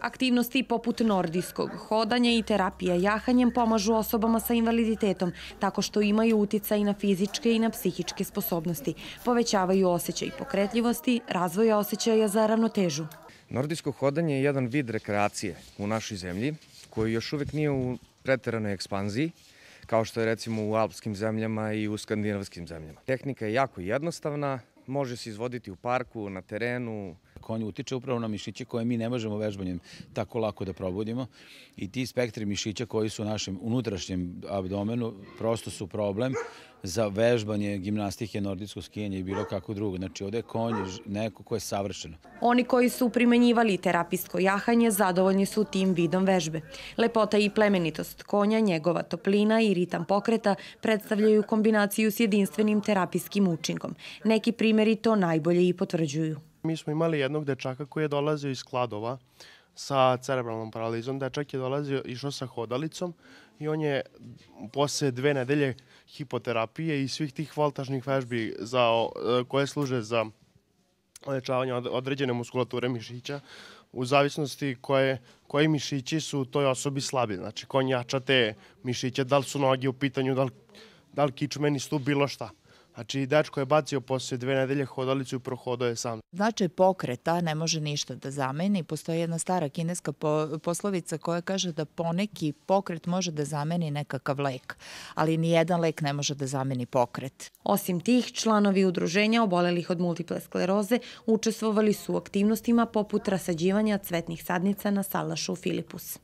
Aktivnosti poput nordijskog, hodanja i terapije jahanjem pomažu osobama sa invaliditetom tako što imaju uticaj na fizičke i na psihičke sposobnosti, povećavaju osjećaj pokretljivosti, razvoja osjećaja za ravnotežu. Nordijsko hodanje je jedan vid rekreacije u našoj zemlji koji još uvek nije u preteranoj ekspanziji, kao što je recimo u alpskim zemljama i u skandinavskim zemljama. Tehnika je jako jednostavna, može se izvoditi u parku, na terenu. Konj utiče upravo na mišiće koje mi ne možemo vežbanjem tako lako da probudimo i ti spektri mišića koji su u našem unutrašnjem abdomenu prosto su problem za vežbanje, gimnastike, nordijsko skijenje i bilo kako drugo. Znači ovde je konj neko ko je savršeno. Oni koji su primenjivali terapijsko jahanje zadovoljni su tim vidom vežbe. Lepota i plemenitost konja, njegova toplina i ritam pokreta predstavljaju kombinaciju s jedinstvenim terapijskim učinkom. Neki primeri to najbolje i potvrđuju. Mi smo imali jednog dečaka koji je dolazio iz Kladova, sa cerebralnom paralizom. Dečak je dolazio, išao sa hodalicom i on je posle dve nedelje hipoterapije i svih tih voltažnih vežbi za, koje služe za lečavanje određene muskulature mišića, u zavisnosti koje, koji mišići su toj osobi slabi. Znači, konjača te mišiće, da li su noge u pitanju, da li, da li kičmeni stup, bilo šta. Znači, dečko je bacio posle dve nedelje hodalicu i prohodao je sam. Značaj pokreta ne može ništa da zameni. Postoji jedna stara kineska poslovica koja kaže da poneki pokret može da zameni nekakav lek, ali nijedan lek ne može da zameni pokret. Osim tih, članovi udruženja obolelih od multiple skleroze učestvovali su u aktivnostima poput rasađivanja cvetnih sadnica na salašu Filipus.